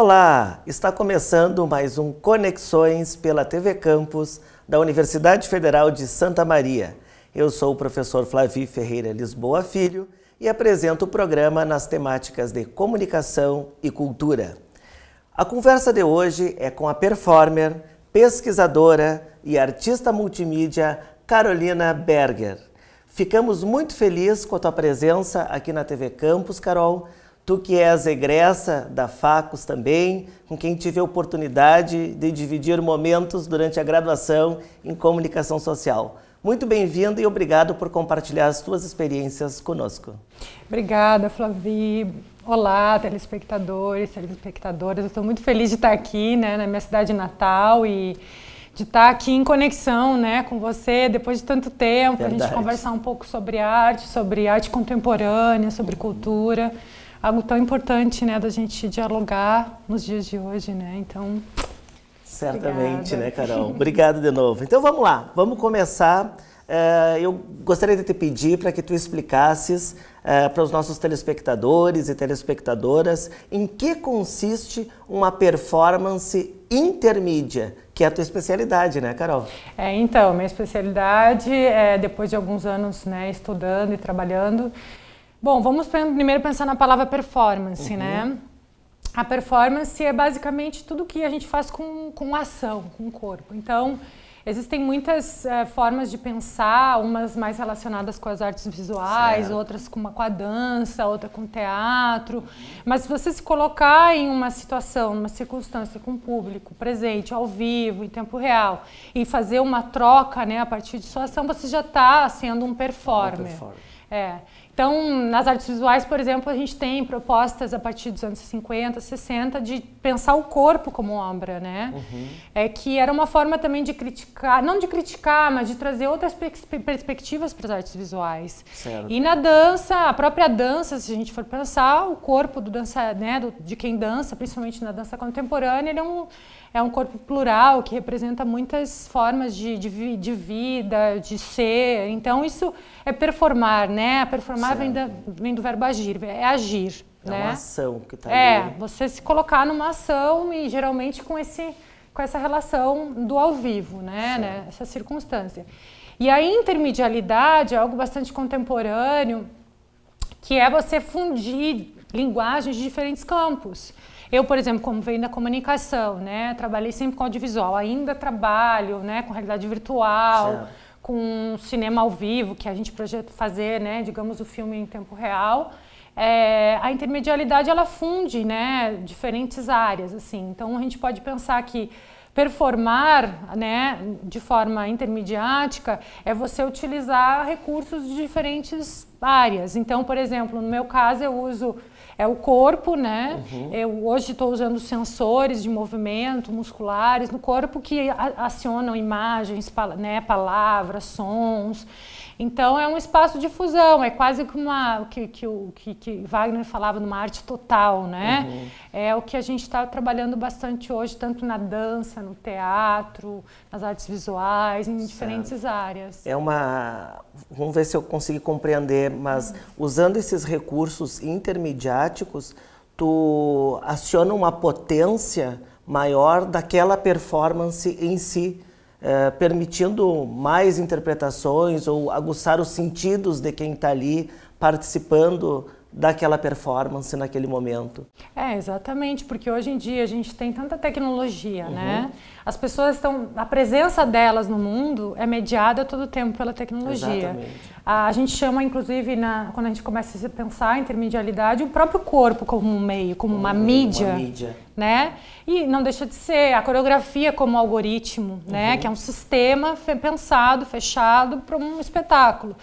Olá, está começando mais um Conexões pela TV Campus da Universidade Federal de Santa Maria. Eu sou o professor Flavi Ferreira Lisboa Filho e apresento o programa nas temáticas de comunicação e cultura. A conversa de hoje é com a performer, pesquisadora e artista multimídia Carolina Berger. Ficamos muito felizes com a tua presença aqui na TV Campus, Carol, tu que és egressa da Facos também, com quem tive a oportunidade de dividir momentos durante a graduação em comunicação social. Muito bem-vindo e obrigado por compartilhar as tuas experiências conosco. Obrigada, Flavi. Olá, telespectadores, telespectadoras. estou muito feliz de estar aqui, né, na minha cidade natal e de estar aqui em conexão, né, com você depois de tanto tempo, a gente conversar um pouco sobre arte, sobre arte contemporânea, sobre cultura algo tão importante, né, da gente dialogar nos dias de hoje, né? Então, certamente, né, obrigada. né, Carol? Obrigado de novo. Então vamos lá, vamos começar. Eh, eu gostaria de te pedir para que tu explicasses eh, para os nossos telespectadores e telespectadoras em que consiste uma performance intermídia, que é a tua especialidade, né, Carol? É, então, minha especialidade é, depois de alguns anos né, estudando e trabalhando, Bom, vamos primeiro pensar na palavra performance, né? uhum. né? A performance é basicamente tudo que a gente faz com, com ação, com o corpo. Então, existem muitas eh, formas de pensar, umas mais relacionadas com as artes visuais, certo. outras com, uma, com a dança, outra com teatro. Mas se você se colocar em uma situação, numa circunstância com o público, presente, ao vivo, em tempo real, e fazer uma troca né, a partir de sua ação, você já está sendo um performer. É. Então, nas artes visuais, por exemplo, a gente tem propostas a partir dos anos 50, 60 de pensar o corpo como obra, né? Uhum. É que era uma forma também de criticar, não de criticar, mas de trazer outras perspectivas para as artes visuais. Certo. E na dança, a própria dança, se a gente for pensar, o corpo do dança, né, do, de quem dança, principalmente na dança contemporânea, ele é um é um corpo plural que representa muitas formas de, de, de vida, de ser. Então, isso é performar, né? Performar vem, da, vem, do verbo agir, é agir. É né? uma ação que está É, ali. você se colocar numa ação e geralmente com, esse, com essa relação do ao vivo, né? né? Essa circunstância. E a intermedialidade é algo bastante contemporâneo, que é você fundir linguagens de diferentes campos. Eu, por exemplo, como venho da comunicação, né, trabalhei sempre com audiovisual, ainda trabalho, né, com realidade virtual. Certo com cinema ao vivo, que a gente projeta fazer, né, digamos, o filme em tempo real, é, a intermedialidade ela funde né, diferentes áreas. assim. Então a gente pode pensar que performar né, de forma intermediática é você utilizar recursos de diferentes áreas. Então, por exemplo, no meu caso, eu uso é o corpo, né? Uhum. Eu hoje estou usando sensores de movimento, musculares no corpo que acionam imagens, né, palavras, sons. Então é um espaço de fusão, é quase como uma que que o que, que Wagner falava numa arte total, né? Uhum. É o que a gente está trabalhando bastante hoje, tanto na dança, no teatro, nas artes visuais, em certo. diferentes áreas. É uma, vamos ver se eu consigo compreender, mas uhum. usando esses recursos intermediáticos, tu aciona uma potência maior daquela performance em si eh, permitindo mais interpretações ou aguçar os sentidos de quem está ali participando daquela performance naquele momento. É, exatamente, porque hoje em dia a gente tem tanta tecnologia, uhum. né? As pessoas estão, a presença delas no mundo é mediada todo o tempo pela tecnologia. Exatamente. A gente chama, inclusive, na, quando a gente começa a pensar em intermedialidade, o próprio corpo como um meio, como uma, mídia, uma mídia, né? E não deixa de ser a coreografia como algoritmo, né? uhum. né? Que é um sistema fe pensado, fechado para um espetáculo.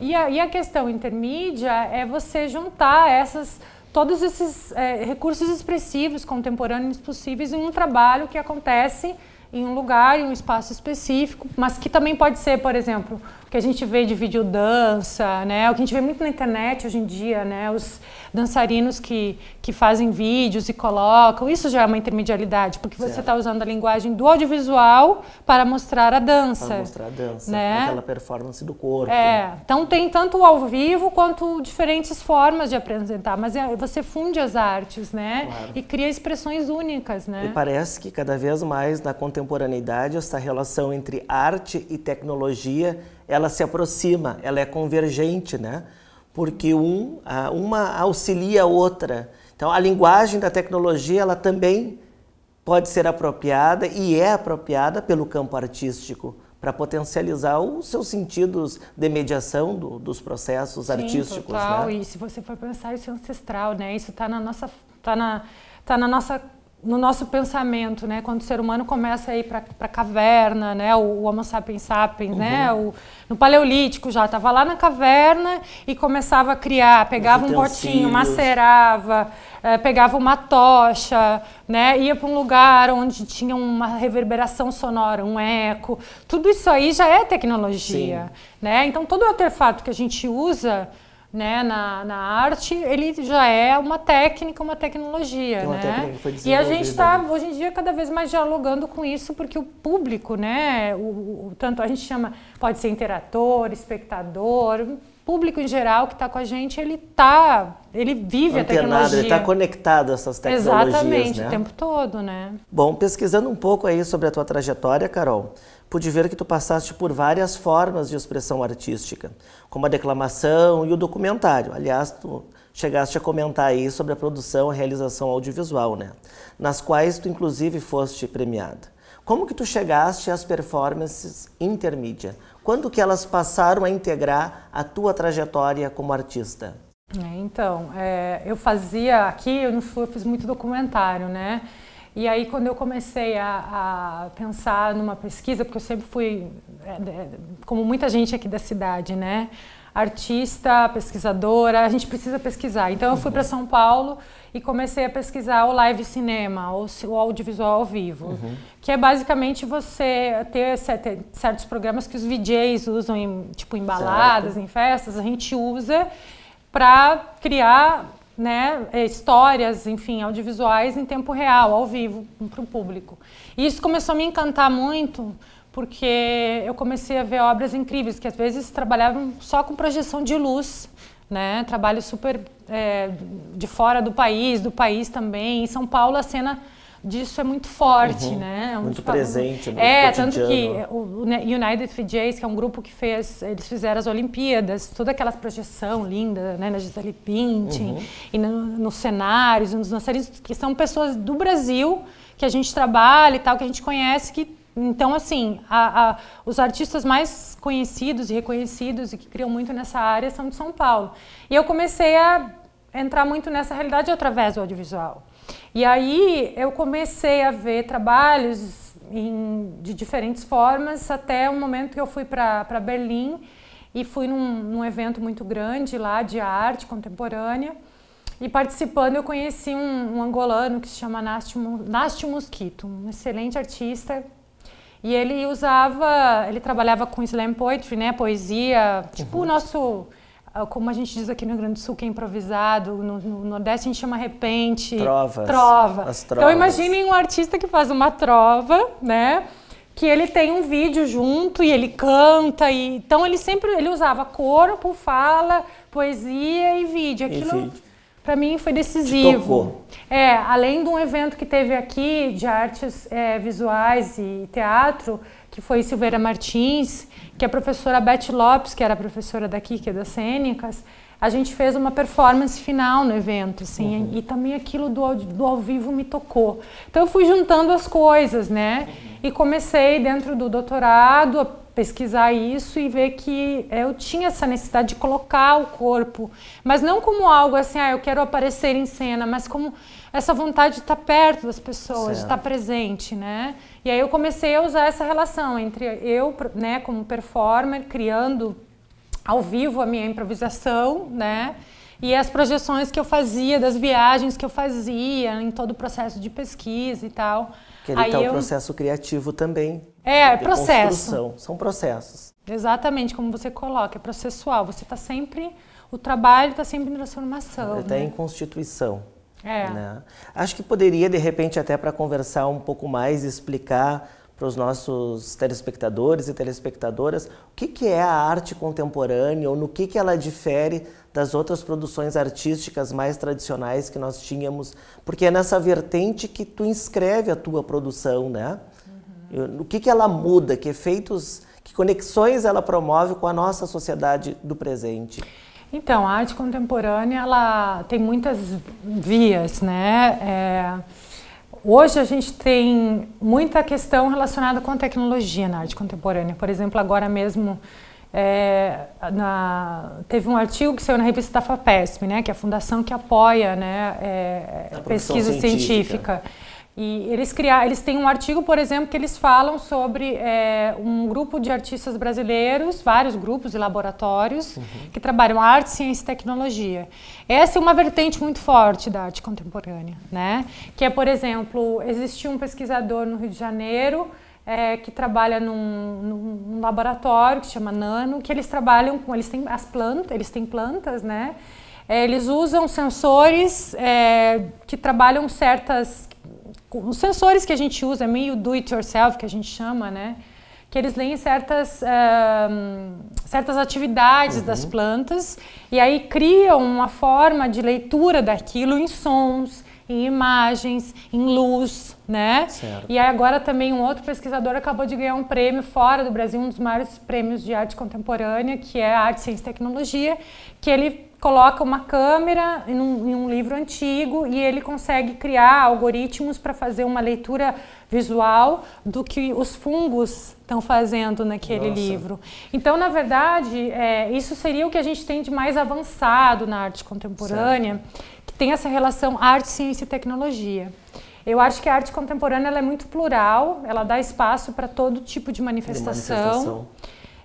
E a, e a, questão intermídia é você juntar essas todos esses é, recursos expressivos contemporâneos possíveis em um trabalho que acontece em um lugar, em um espaço específico, mas que também pode ser, por exemplo, que a gente vê de videodança, né? O que a gente vê muito na internet hoje em dia, né? Os dançarinos que, que fazem vídeos e colocam. Isso já é uma intermedialidade, porque certo. você está usando a linguagem do audiovisual para mostrar a dança. Para mostrar a dança, né? aquela performance do corpo. É. Então tem tanto ao vivo quanto diferentes formas de apresentar, mas é, você funde as artes, né? Claro. E cria expressões únicas, né? E parece que cada vez mais na contemporaneidade essa relação entre arte e tecnologia ela se aproxima, ela é convergente, né? Porque um, uma auxilia a outra. Então, a linguagem da tecnologia, ela também pode ser apropriada e é apropriada pelo campo artístico para potencializar os seus sentidos de mediação do, dos processos Sim, artísticos. Total. Né? E se você for pensar isso é ancestral, né? Isso está na nossa, tá na, está na nossa no nosso pensamento, né? Quando o ser humano começa a ir para a caverna, né? O, o Homo sapiens sapiens, né? uhum. né? O, no Paleolítico já estava lá na caverna e começava a criar, pegava um potinho, macerava, é, pegava uma tocha, né? Ia para um lugar onde tinha uma reverberação sonora, um eco. Tudo isso aí já é tecnologia, Sim. né? Então todo artefato que a gente usa né, na, na arte, ele já é uma técnica, uma tecnologia. né? Técnica e a gente está, hoje em dia, cada vez mais dialogando com isso, porque o público, né, o, o tanto a gente chama, pode ser interator, espectador, público em geral que está com a gente, ele tá, ele vive Antenado, a tá tecnologia. Ele está conectado a essas tecnologias. Exatamente, né? o tempo todo, né? Bom, pesquisando um pouco aí sobre a tua trajetória, Carol, pude tipo ver que tu passaste por várias formas de expressão artística, como a declamação e o documentário. Aliás, tu chegaste a comentar aí sobre a produção e realização audiovisual, né? Nas quais tu inclusive foste premiada. Como que tu chegaste às performances intermídia? Quando que elas passaram a integrar a tua trajetória como artista? É, então, é, eu fazia aqui, eu não fui, eu fiz muito documentário, né? E aí, quando eu comecei a, a, pensar numa pesquisa, porque eu sempre fui, é, é, como muita gente aqui da cidade, né? Artista, pesquisadora, a gente precisa pesquisar. Então, eu fui para São Paulo e comecei a pesquisar o live cinema, ou o audiovisual ao vivo, uhum. que é basicamente você ter certos programas que os VJs usam, em, tipo, embaladas, certo. em festas, a gente usa para criar né, é, histórias, enfim, audiovisuais em tempo real, ao vivo, para o público. E isso começou a me encantar muito, porque eu comecei a ver obras incríveis, que às vezes trabalhavam só com projeção de luz, né, trabalho super é, de fora do país, do país também. Em São Paulo, a cena disso é muito forte, uhum. né? É um muito presente no É, tanto que o United VJs, que é um grupo que fez, eles fizeram as Olimpíadas, toda aquela projeção linda, né, na Gisele Bündchen, uhum. e no, nos cenários, nos cenários que são pessoas do Brasil que a gente trabalha e tal, que a gente conhece, que então, assim, a, a, os artistas mais conhecidos e reconhecidos e que criam muito nessa área são de São Paulo. E eu comecei a entrar muito nessa realidade através do audiovisual. E aí eu comecei a ver trabalhos em, de diferentes formas, até o momento que eu fui para Berlim e fui num, num, evento muito grande lá de arte contemporânea. E participando eu conheci um, um angolano que se chama Nasty Mosquito, um excelente artista e ele usava, ele trabalhava com slam poetry, né, poesia, tipo uhum. o nosso ah, como a gente diz aqui no Rio Grande do Sul, que é improvisado, no, no Nordeste a gente chama repente. Trovas. Trova. As então, trovas. Então imaginem um artista que faz uma trova, né? Que ele tem um vídeo junto e ele canta. E, então ele sempre ele usava corpo, fala, poesia e vídeo. Aquilo... E vídeo para mim foi decisivo. É, além de um evento que teve aqui de artes é, visuais e teatro, que foi Silveira Martins, que a professora Beth Lopes, que era professora daqui, que é da Cênicas, a gente fez uma performance final no evento, assim, uhum. e também aquilo do ao, do ao vivo me tocou. Então eu fui juntando as coisas, né? Uhum. E comecei dentro do doutorado pesquisar isso e ver que eu tinha essa necessidade de colocar o corpo, mas não como algo assim, ah, eu quero aparecer em cena, mas como essa vontade de estar tá perto das pessoas, tá certo. de estar presente, né? E aí eu comecei a usar essa relação entre eu, né, como performer, criando ao vivo a minha improvisação, né? E as projeções que eu fazia das viagens que eu fazia em todo o processo de pesquisa e tal. Que ele está o processo criativo também. É, processo. Construção. São processos. Exatamente, como você coloca, é processual. Você está sempre, o trabalho está sempre em transformação. Está né? em constituição. É. Né? Acho que poderia, de repente, até para conversar um pouco mais, explicar para os nossos telespectadores e telespectadoras o que, que é a arte contemporânea ou no que, que ela difere das outras produções artísticas mais tradicionais que nós tínhamos, porque é nessa vertente que tu inscreve a tua produção, né? Uhum. O que, que ela muda, que efeitos, que conexões ela promove com a nossa sociedade do presente? Então, a arte contemporânea ela tem muitas vias, né? É... Hoje a gente tem muita questão relacionada com a tecnologia na arte contemporânea. Por exemplo, agora mesmo é, na, teve um artigo que saiu na revista da FAPESP, né, que é a fundação que apoia né, é, a pesquisa científica. científica. E eles criar, eles têm um artigo, por exemplo, que eles falam sobre é, um grupo de artistas brasileiros, vários grupos e laboratórios uhum. que trabalham arte, ciência e tecnologia. Essa é uma vertente muito forte da arte contemporânea, né? Que é, por exemplo, existiu um pesquisador no Rio de Janeiro é, que trabalha num, num, laboratório que se chama Nano, que eles trabalham com, eles têm as plantas, eles têm plantas, né? É, eles usam sensores é, que trabalham certas, os sensores que a gente usa, é meio do it yourself que a gente chama, né? que eles leem certas, certas atividades uhum. das plantas e aí criam uma forma de leitura daquilo em sons, em imagens, em luz, né? Certo. E agora também um outro pesquisador acabou de ganhar um prêmio fora do Brasil, um dos maiores prêmios de arte contemporânea, que é Arte, Ciência e Tecnologia, que ele coloca uma câmera em um, em um livro antigo e ele consegue criar algoritmos para fazer uma leitura visual do que os fungos estão fazendo naquele Nossa. livro. Então, na verdade, é, isso seria o que a gente tem de mais avançado na arte contemporânea. Certo tem essa relação arte, ciência e tecnologia. Eu acho que a arte contemporânea é muito plural, ela dá espaço para todo tipo de manifestação. De manifestação.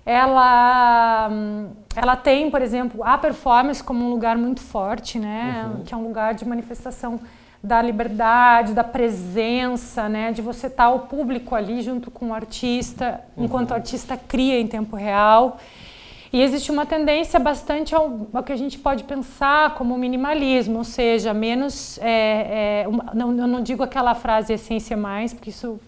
Ela, ela tem, por exemplo, a performance como um lugar muito forte, né? Uhum. Que é um lugar de manifestação da liberdade, da presença, né? De você estar tá o público ali junto com o artista, uhum. enquanto o artista cria em tempo real. E existe uma tendência bastante ao, ao, que a gente pode pensar como minimalismo, ou seja, menos. É, é, uma, não, eu não digo aquela frase essência mais, porque isso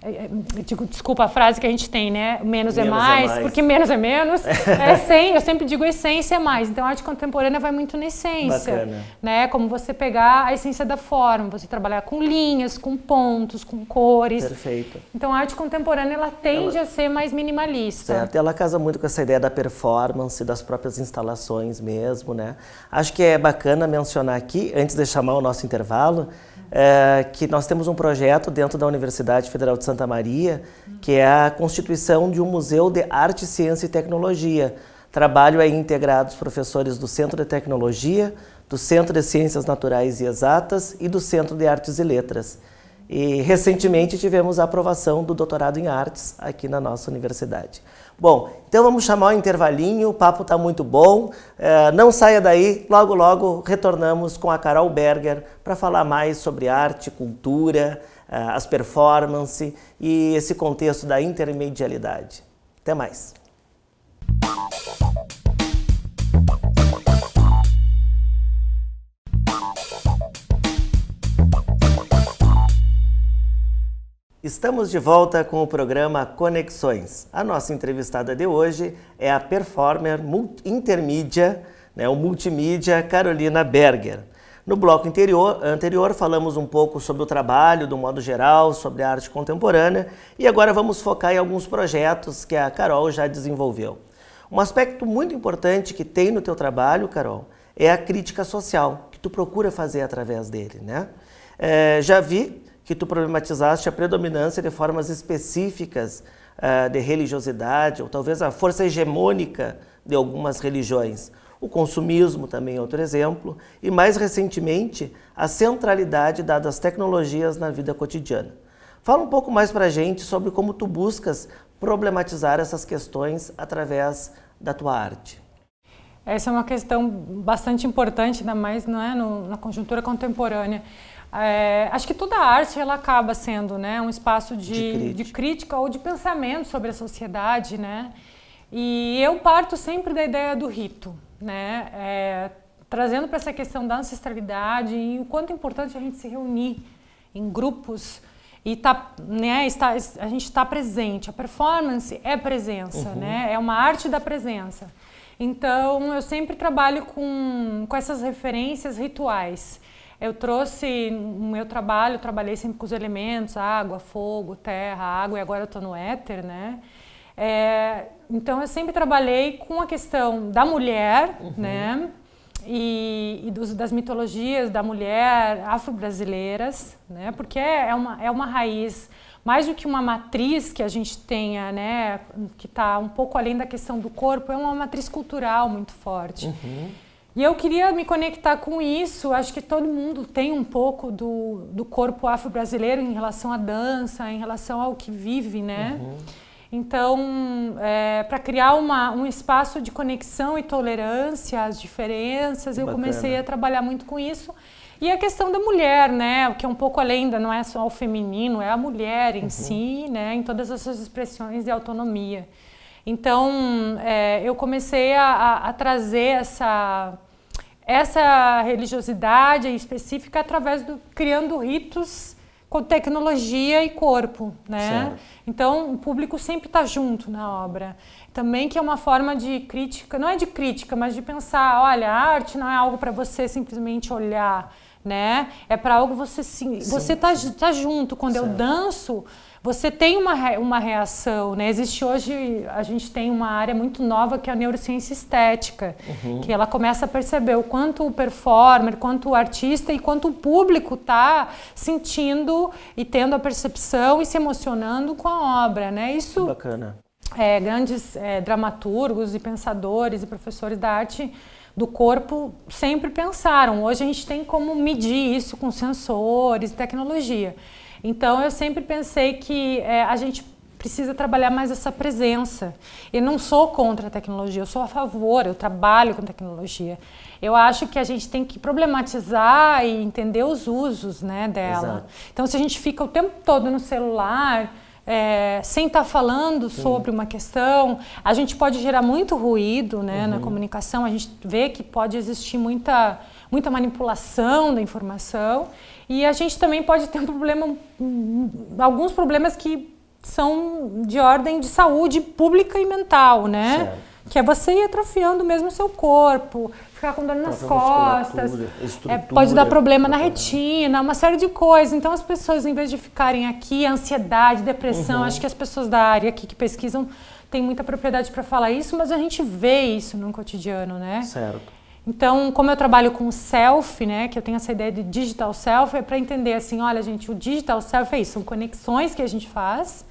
é, é, digo, desculpa a frase que a gente tem, né? Menos, é menos é, mais, é, mais, porque menos é menos. é sem, eu sempre digo essência é mais. Então a arte contemporânea vai muito na essência, Bacana. né? Como você pegar a essência da forma, você trabalhar com linhas, com pontos, com cores. Perfeito. Então a arte contemporânea ela tende ela... a ser mais minimalista. Certo. Ela casa muito com essa ideia da performance, das próprias instalações mesmo, né? Acho que é bacana mencionar aqui, antes de chamar o nosso intervalo, é, que nós temos um projeto dentro da Universidade Federal de Santa Maria, que é a constituição de um museu de arte, ciência e tecnologia. Trabalho aí é integrado os professores do Centro de Tecnologia, do Centro de Ciências Naturais e Exatas e do Centro de Artes e Letras. E recentemente tivemos a aprovação do doutorado em artes aqui na nossa universidade. Bom, então vamos chamar o intervalinho, o papo está muito bom. É, não saia daí, logo logo retornamos com a Carol Berger para falar mais sobre arte, cultura, é, as performances e esse contexto da intermedialidade. Até mais! Estamos de volta com o programa Conexões. A nossa entrevistada de hoje é a performer intermídia, né, o multimídia Carolina Berger. No bloco interior, anterior, falamos um pouco sobre o trabalho, do modo geral, sobre a arte contemporânea e agora vamos focar em alguns projetos que a Carol já desenvolveu. Um aspecto muito importante que tem no teu trabalho, Carol, é a crítica social, que tu procura fazer através dele, né? É, já vi que tu problematizaste a predominância de formas específicas uh, de religiosidade, ou talvez a força hegemônica de algumas religiões. O consumismo também é outro exemplo, e mais recentemente, a centralidade dada às tecnologias na vida cotidiana. Fala um pouco mais para a gente sobre como tu buscas problematizar essas questões através da tua arte. Essa é uma questão bastante importante, ainda mais não é, no, na conjuntura contemporânea, é, acho que toda a arte ela acaba sendo né, um espaço de, de, crítica. de, crítica. ou de pensamento sobre a sociedade, né? E eu parto sempre da ideia do rito, né? É, trazendo para essa questão da ancestralidade e o quanto é importante a gente se reunir em grupos e tá, né, está, a gente está presente. A performance é presença, uhum. né? É uma arte da presença. Então, eu sempre trabalho com, com essas referências rituais. Eu trouxe no meu trabalho, trabalhei sempre com os elementos, água, fogo, terra, água, e agora eu estou no éter, né? É, então eu sempre trabalhei com a questão da mulher, uhum. né? E, e dos, das mitologias da mulher afro-brasileiras, né? Porque é, é uma, é uma raiz mais do que uma matriz que a gente tenha, né, que está um pouco além da questão do corpo, é uma matriz cultural muito forte. Uhum. E eu queria me conectar com isso. Acho que todo mundo tem um pouco do, do corpo afro-brasileiro em relação à dança, em relação ao que vive, né? Uhum. Então, é, para criar uma, um espaço de conexão e tolerância às diferenças, Bacana. eu comecei a trabalhar muito com isso. E a questão da mulher, né? O que é um pouco além da, não é só o feminino, é a mulher em uhum. si, né? Em todas as suas expressões de autonomia. Então, é, eu comecei a, a trazer essa, essa religiosidade específica através do criando ritos com tecnologia e corpo, né? Certo. Então o público sempre está junto na obra. Também que é uma forma de crítica, não é de crítica, mas de pensar, olha, a arte não é algo para você simplesmente olhar, né? É para algo você sim, você tá, tá junto. Quando certo. eu danço, você tem uma, uma reação, né? Existe hoje, a gente tem uma área muito nova que é a neurociência estética, uhum. que ela começa a perceber o quanto o performer, quanto o artista e quanto o público está sentindo e tendo a percepção e se emocionando com a obra, né? Isso... Bacana. É, grandes é, dramaturgos e pensadores e professores da arte do corpo sempre pensaram. Hoje a gente tem como medir isso com sensores, tecnologia. Então eu sempre pensei que é, a gente precisa trabalhar mais essa presença. Eu não sou contra a tecnologia, eu sou a favor, eu trabalho com tecnologia. Eu acho que a gente tem que problematizar e entender os usos né, dela. Exato. Então, se a gente fica o tempo todo no celular, é, sem estar tá falando Sim. sobre uma questão, a gente pode gerar muito ruído né, uhum. na comunicação, a gente vê que pode existir muita, muita manipulação da informação. E a gente também pode ter um problema, alguns problemas que são de ordem de saúde pública e mental, né? Certo. Que é você ir atrofiando mesmo o seu corpo, ficar com dor nas costas, é, pode dar problema na retina, uma série de coisas. Então as pessoas, em vez de ficarem aqui, ansiedade, depressão, uhum. acho que as pessoas da área aqui que pesquisam têm muita propriedade para falar isso, mas a gente vê isso no cotidiano, né? Certo. Então, como eu trabalho com self, né, que eu tenho essa ideia de digital self, é para entender assim, olha, gente, o digital self é isso, são conexões que a gente faz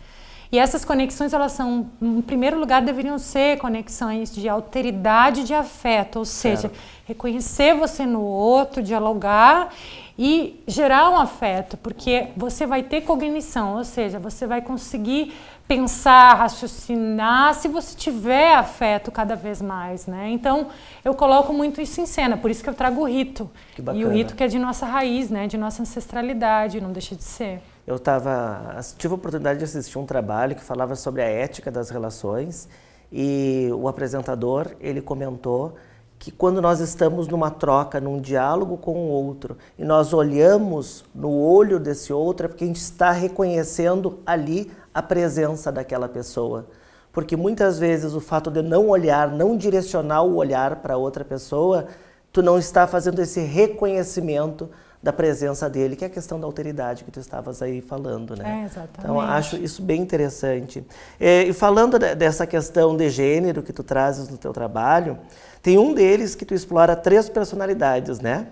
e essas conexões, elas são, em primeiro lugar, deveriam ser conexões de alteridade de afeto, ou seja, reconhecer você no outro, dialogar e gerar um afeto, porque você vai ter cognição, ou seja, você vai conseguir pensar, raciocinar, se você tiver afeto cada vez mais, né? Então, eu coloco muito isso em cena, por isso que eu trago o rito. E o rito que é de nossa raiz, né? De nossa ancestralidade, não deixa de ser eu tava, tive a oportunidade de assistir um trabalho que falava sobre a ética das relações e o apresentador ele comentou que quando nós estamos numa troca, num diálogo com o outro, e nós olhamos no olho desse outro, é porque a gente está reconhecendo ali a presença daquela pessoa. Porque muitas vezes o fato de não olhar, não direcionar o olhar para outra pessoa, tu não está fazendo esse reconhecimento da presença dele, que é a questão da alteridade que tu estavas aí falando, né? É, então, exatamente. Então, acho isso bem interessante. É, e falando dessa questão de gênero que tu trazes no teu trabalho, tem um deles que tu explora três personalidades, né?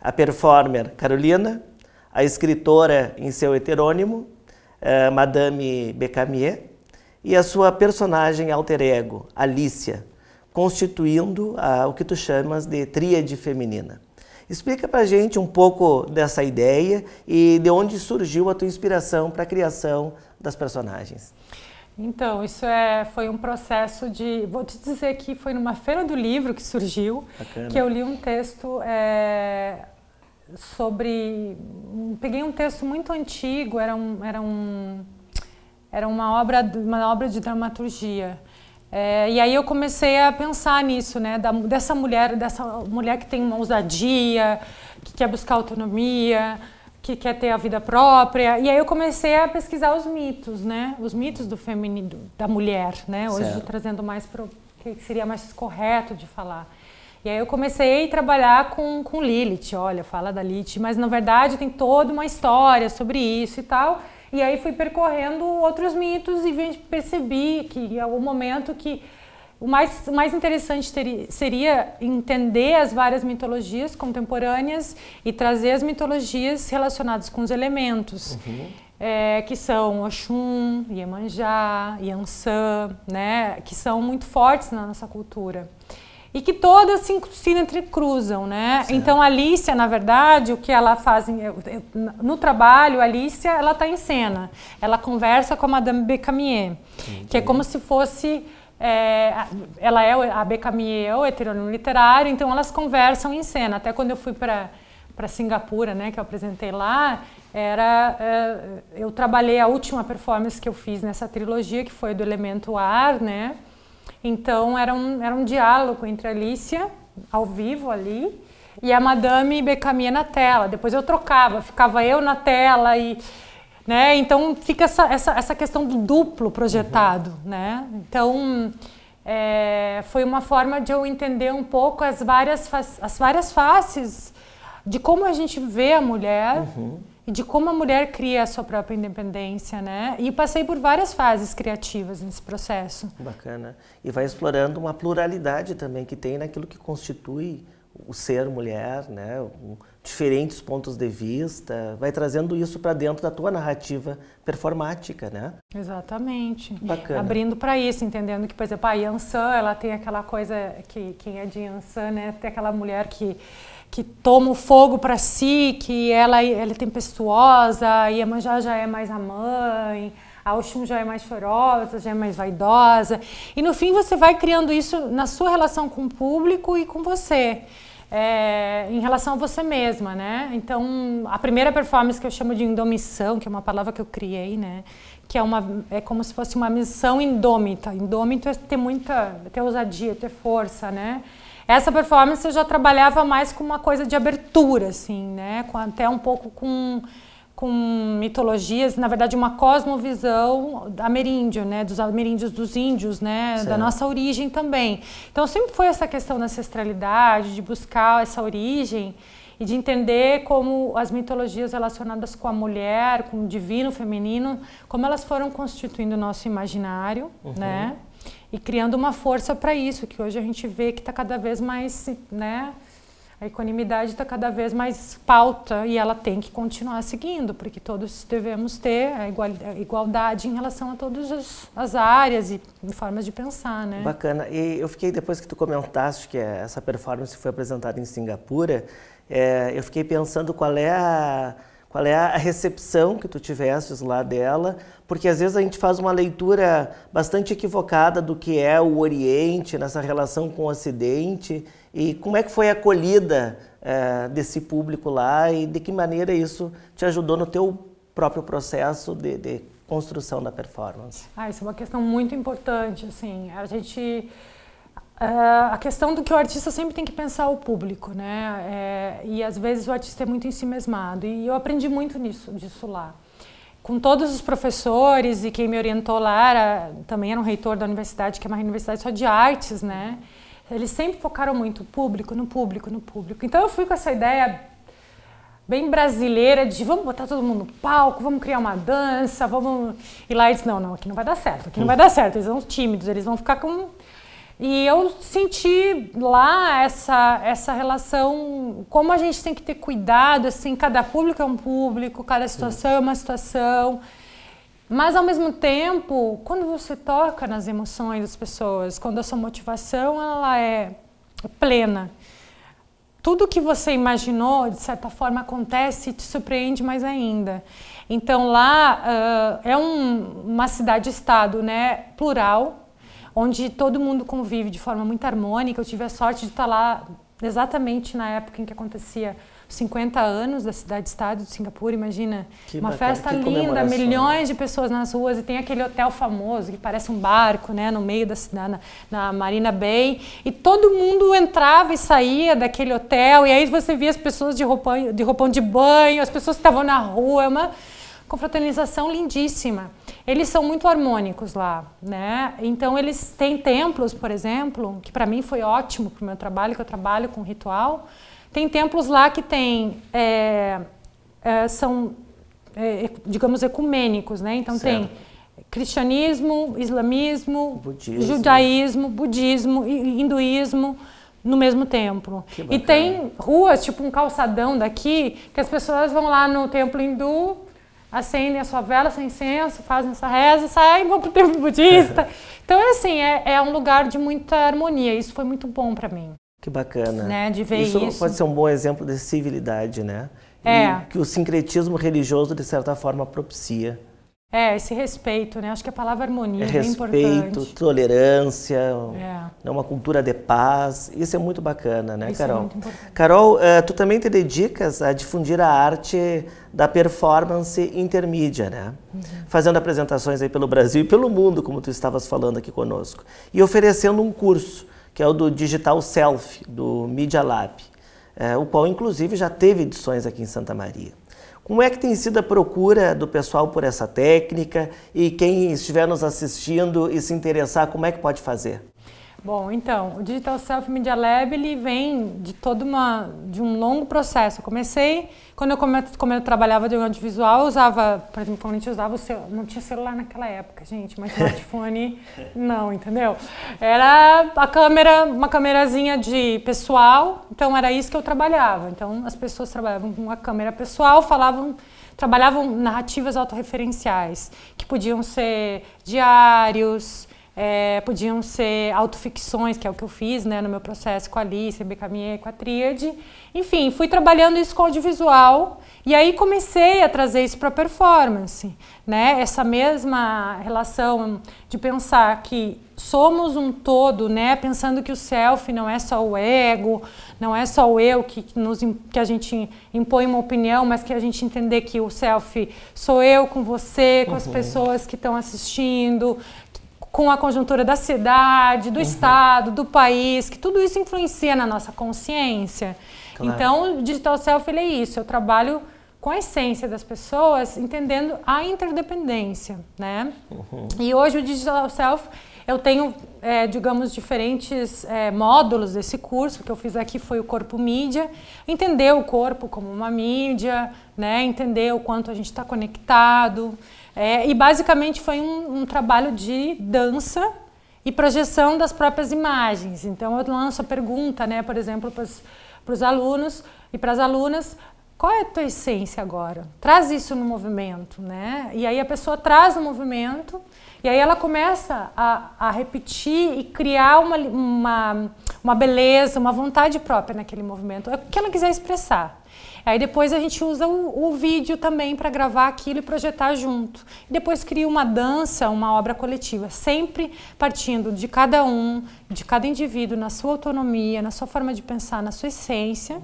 A performer Carolina, a escritora em seu heterônimo, eh, Madame Becamier, e a sua personagem alter ego, Alicia, constituindo a, o que tu chamas de tríade feminina. Explica para a gente um pouco dessa ideia e de onde surgiu a tua inspiração para a criação das personagens. Então, isso é, foi um processo de. Vou te dizer que foi numa feira do livro que surgiu, Bacana. que eu li um texto é, sobre. Peguei um texto muito antigo, era, um, era, um, era uma, obra, uma obra de dramaturgia. É, e aí eu comecei a pensar nisso, né? Da, dessa mulher, dessa mulher que tem uma ousadia, que quer buscar autonomia, que quer ter a vida própria. E aí eu comecei a pesquisar os mitos, né? Os mitos do feminino, da mulher, né? Hoje certo. trazendo mais para o que seria mais correto de falar. E aí eu comecei a trabalhar com, com Lilith, olha, fala da Lilith, mas na verdade tem toda uma história sobre isso e tal. E aí fui percorrendo outros mitos e percebi que em algum momento que o mais, o mais interessante teria, seria entender as várias mitologias contemporâneas e trazer as mitologias relacionadas com os elementos, uhum. é, que são Oxum, Iemanjá, Iansã, né, que são muito fortes na nossa cultura e que todas se, assim, se entrecruzam, né? Certo. Então, a Alicia, na verdade, o que ela faz em, no trabalho, a Alicia, ela está em cena. Ela conversa com a Madame Becamier, Entendi. que é como se fosse... É, ela é a Becamier, é o heterônimo literário, então elas conversam em cena. Até quando eu fui para para Singapura, né, que eu apresentei lá, era é, eu trabalhei a última performance que eu fiz nessa trilogia, que foi do Elemento Ar, né? Então era um, era um diálogo entre a Alicia, ao vivo ali, e a Madame Becamia na tela. Depois eu trocava, ficava eu na tela e. Né? Então fica essa, essa, essa questão do duplo projetado. Uhum. Né? Então é, foi uma forma de eu entender um pouco as várias, as várias faces de como a gente vê a mulher. Uhum e de como a mulher cria a sua própria independência, né? E passei por várias fases criativas nesse processo. Bacana. E vai explorando uma pluralidade também que tem naquilo que constitui o ser mulher, né? Diferentes pontos de vista, vai trazendo isso para dentro da tua narrativa performática, né? Exatamente. Bacana. Abrindo para isso, entendendo que, por exemplo, a Yansan, ela tem aquela coisa que quem é de Yansan, né? Tem aquela mulher que que toma o fogo para si, que ela, é, ela é tempestuosa, e a Manjá já é mais a mãe, a Oxum já é mais chorosa, já é mais vaidosa. E no fim você vai criando isso na sua relação com o público e com você. É, em relação a você mesma, né? Então, a primeira performance que eu chamo de indomissão, que é uma palavra que eu criei, né? Que é, uma, é como se fosse uma missão indômita. Indômito é ter muita, ter ousadia, ter força, né? Essa performance eu já trabalhava mais com uma coisa de abertura, assim, né? Com, até um pouco com, com mitologias, na verdade uma cosmovisão ameríndio, né? Dos ameríndios, dos índios, né? Certo. Da nossa origem também. Então sempre foi essa questão da ancestralidade, de buscar essa origem e de entender como as mitologias relacionadas com a mulher, com o divino feminino, como elas foram constituindo o nosso imaginário, uhum. né? e criando uma força para isso, que hoje a gente vê que está cada vez mais, né? A equanimidade está cada vez mais pauta e ela tem que continuar seguindo, porque todos devemos ter a igualdade em relação a todas as áreas e formas de pensar, né? Bacana. E eu fiquei, depois que tu comentaste que essa performance foi apresentada em Singapura, é, eu fiquei pensando qual é a qual é a recepção que tu tivestes lá dela, porque às vezes a gente faz uma leitura bastante equivocada do que é o Oriente nessa relação com o Ocidente e como é que foi a acolhida é, desse público lá e de que maneira isso te ajudou no teu próprio processo de, de construção da performance. Ah, isso é uma questão muito importante, assim, a gente Uh, a questão do que o artista sempre tem que pensar o público, né? É, e às vezes o artista é muito em si mesmado. E eu aprendi muito nisso, disso lá. Com todos os professores e quem me orientou lá era, também era um reitor da universidade, que é uma universidade só de artes, né? Eles sempre focaram muito no público, no público, no público. Então eu fui com essa ideia bem brasileira de vamos botar todo mundo no palco, vamos criar uma dança, vamos. E lá eles, não, não, aqui não vai dar certo, aqui não vai dar certo. Eles são tímidos, eles vão ficar com e eu senti lá essa, essa relação, como a gente tem que ter cuidado, assim, cada público é um público, cada situação é uma situação. Mas, ao mesmo tempo, quando você toca nas emoções das pessoas, quando a sua motivação ela é plena, tudo que você imaginou, de certa forma, acontece e te surpreende mais ainda. Então, lá uh, é um, uma cidade-estado né, plural, onde todo mundo convive de forma muito harmônica. Eu tive a sorte de estar lá exatamente na época em que acontecia 50 anos da cidade-estado de Singapura, imagina. Que uma bacana, festa linda, né? milhões de pessoas nas ruas e tem aquele hotel famoso que parece um barco, né, no meio da cidade, na, na, Marina Bay. E todo mundo entrava e saía daquele hotel. E aí você via as pessoas de roupão de, roupão de banho, as pessoas que estavam na rua. É uma confraternização lindíssima eles são muito harmônicos lá, né? Então eles têm templos, por exemplo, que para mim foi ótimo para o meu trabalho, que eu trabalho com ritual. Tem templos lá que tem é, é, são é, é digamos ecumênicos, né? Então certo. tem cristianismo, islamismo, budismo. judaísmo, budismo, hinduísmo no mesmo templo. E tem ruas, tipo um calçadão daqui, que as pessoas vão lá no templo hindu acendem a sua vela, sem incenso, fazem essa reza, saem, vão para o templo budista. Então, é assim, é, é, um lugar de muita harmonia. Isso foi muito bom para mim. Que bacana. Né? De ver isso, isso. pode ser um bom exemplo de civilidade, né? É. E que o sincretismo religioso, de certa forma, propicia. É, esse respeito, né? Acho que a palavra harmonia é, é respeito, tolerância, é. Né? uma cultura de paz. Isso é muito bacana, né, Isso é Carol? É muito importante. Carol, eh, tu também te dedicas a difundir a arte da performance intermídia, né? Uhum. Fazendo apresentações aí pelo Brasil e pelo mundo, como tu estavas falando aqui conosco. E oferecendo um curso, que é o do Digital Self, do Media Lab, eh, o qual, inclusive, já teve edições aqui em Santa Maria. Como é que tem sido a procura do pessoal por essa técnica e quem estiver nos assistindo e se interessar, como é que pode fazer? Bom, então, o Digital Self Media Lab ele vem de todo uma de um longo processo. Eu comecei quando eu come, como eu trabalhava de audiovisual, eu usava, por exemplo, quando a gente usava o celular, não tinha celular naquela época, gente, mas smartphone não, entendeu? Era a câmera, uma câmerazinha de pessoal, então era isso que eu trabalhava. Então as pessoas trabalhavam com uma câmera pessoal, falavam trabalhavam narrativas autorreferenciais, que podiam ser diários, é, podiam ser autoficções, que é o que eu fiz né, no meu processo com a Alice, Becamier, com a Tríade. Enfim, fui trabalhando isso com audiovisual e aí comecei a trazer isso para a performance. Né? Essa mesma relação de pensar que somos um todo, né? pensando que o self não é só o ego, não é só o eu que, nos, que a gente impõe uma opinião, mas que a gente entender que o self sou eu com você, com uhum. as pessoas que estão assistindo, com a conjuntura da cidade, do uhum. estado, do país, que tudo isso influencia na nossa consciência. Claro. Então, o digital self é isso. Eu trabalho com a essência das pessoas, entendendo a interdependência, né? Uhum. E hoje o digital self eu tenho, é, digamos, diferentes é, módulos desse curso. que eu fiz aqui foi o corpo mídia, entender o corpo como uma mídia, né? entender o quanto a gente está conectado, é, e basicamente foi um, um trabalho de dança e projeção das próprias imagens. Então eu lanço a pergunta, né, por exemplo, para os alunos e para as alunas, qual é a tua essência agora? Traz isso no movimento, né? E aí a pessoa traz o movimento e aí ela começa a, a repetir e criar uma, uma, uma beleza, uma vontade própria naquele movimento, é o que ela quiser expressar. Aí depois a gente usa o, o vídeo também para gravar aquilo e projetar junto. E depois cria uma dança, uma obra coletiva, sempre partindo de cada um, de cada indivíduo, na sua autonomia, na sua forma de pensar, na sua essência.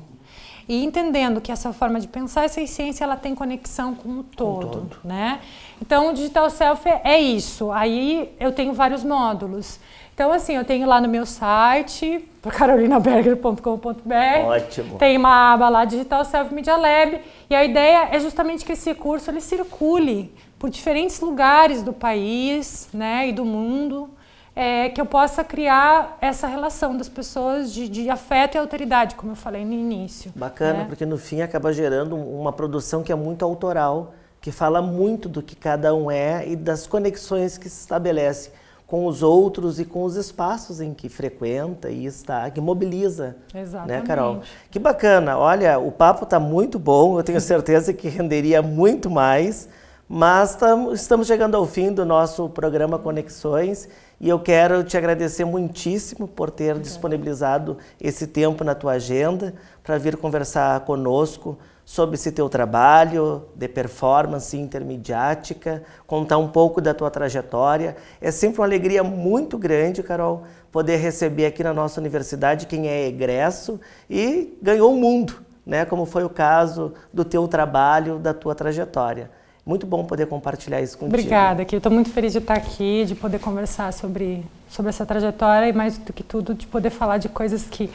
E entendendo que essa forma de pensar, essa essência, ela tem conexão com o todo, com todo. né? Então, o Digital Self é isso. Aí eu tenho vários módulos. Então, assim, eu tenho lá no meu site, carolinaberger.com.br. Ótimo. Tem uma aba lá, Digital Self Media Lab. E a ideia é justamente que esse curso ele circule por diferentes lugares do país né, e do mundo. É, que eu possa criar essa relação das pessoas de, de, afeto e alteridade, como eu falei no início. Bacana, né? porque no fim acaba gerando uma produção que é muito autoral, que fala muito do que cada um é e das conexões que se estabelece com os outros e com os espaços em que frequenta e está, que mobiliza, né, Exatamente. né, Carol? Que bacana. Olha, o papo está muito bom. Eu tenho certeza que renderia muito mais. Mas estamos chegando ao fim do nosso programa Conexões e eu quero te agradecer muitíssimo por ter disponibilizado esse tempo na tua agenda para vir conversar conosco sobre esse teu trabalho de performance intermediática, contar um pouco da tua trajetória. É sempre uma alegria muito grande, Carol, poder receber aqui na nossa universidade quem é egresso e ganhou o mundo, né? Como foi o caso do teu trabalho, da tua trajetória. Muito bom poder compartilhar isso contigo. Obrigada, que eu estou muito feliz de estar aqui, de poder conversar sobre sobre essa trajetória e mais do que tudo de poder falar de coisas que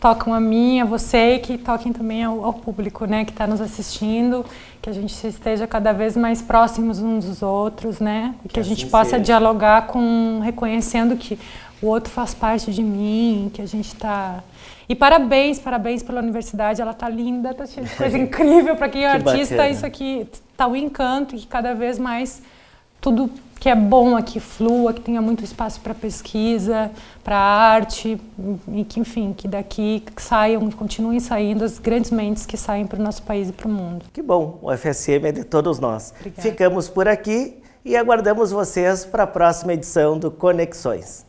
tocam a mim, a você e que toquem também ao, ao público, né, que está nos assistindo, que a gente esteja cada vez mais próximos uns dos outros, né, que, que a gente assim possa seja. dialogar com reconhecendo que o outro faz parte de mim, que a gente está e parabéns, parabéns pela universidade, ela tá linda, tá cheia de coisa incrível para quem é que artista, bacana. isso aqui tá um encanto e cada vez mais tudo que é bom aqui flua, que tenha muito espaço para pesquisa, para arte, e que, enfim, que daqui saiam, continuem saindo as grandes mentes que saem para o nosso país e para o mundo. Que bom, o FSM é de todos nós. Obrigada. Ficamos por aqui e aguardamos vocês para a próxima edição do Conexões.